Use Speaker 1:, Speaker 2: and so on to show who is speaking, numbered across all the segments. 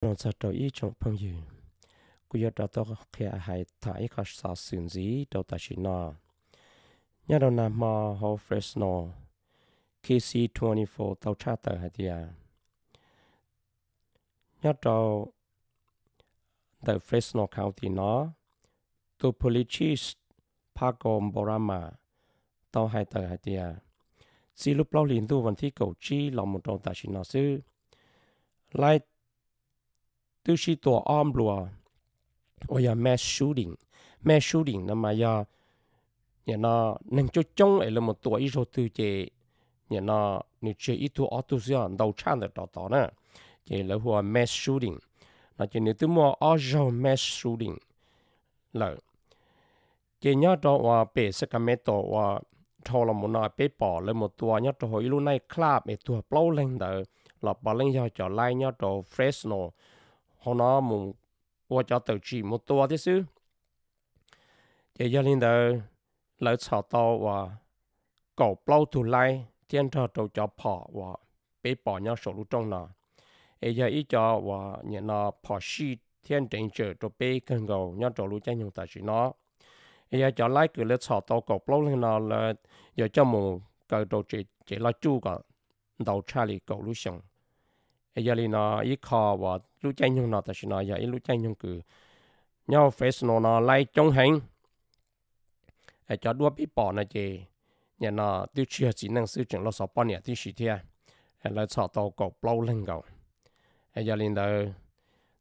Speaker 1: nó sẽ trở ý trong phong dư cú giờ đó tôi khi hay thải khó sa xuyên gì đâu ta chỉ nọ, nhà đầu nam mà hồ Fresno KC24 tàu cha tờ hạt địa nhà đầu tại Fresno County nó tu police Pagom Borama tàu hai tờ hạt địa chỉ lúc lâu liền tu vẫn thi cầu chi lòng một trong ta chỉ nọ sư lại 都是多安罗，我要买树林，买树林那么要，你那能就种哎那么多一首都这，你那你这一头二头是要农场的找到呢，这然后买树林，那就你都么二手买树林了，这伢到话白色个没到话。ทอลมุนาเปปอเลยหมดตัวเนี่ยตัวหอยลูกในคลาบไอตัวเปล่าเล่งเดอหลับบอลเล่งยาวจ่อไล่เนี่ยตัวเฟรชโน hôm nay mình qua cho tàu chỉ một tua thế chứ để gia đình đó lấy sợ to và cầu bao thủ lại thiên thờ trâu cho phò và bị bỏ nhau sổ lũ trong nọ ấy giờ ý cho và nhận nó phò xi thiên trình trở cho bị cần cầu nhau trâu lũ chân nhung tại chỉ nó ấy giờ cho lại cứ lấy sợ to cầu bao lên nó là giờ cho mùng cầu trâu chỉ chỉ là chu cả đầu cha lì cầu lũ xong ai giờ nó ít khó và lúc chạy nhung nó ta chỉ nói giờ ít lúc nhung cứ nhau face nó lại trong hành ai cho đua bị bỏ nó chị nhà nó tiêu chí chỉ năng sử dụng lo sọp bao nhiêu tiêu chí thế ai lại tàu cột lâu lên cầu ai giờ linh đó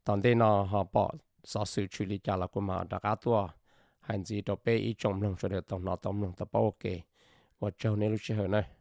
Speaker 1: tận đây nó họ bỏ sọp sự xử lý trả lại của mà đã cá tua hành gì đó bé ít trong lòng cho được tổng nó tổng lòng tập bao ok và cho nên lúc chơi này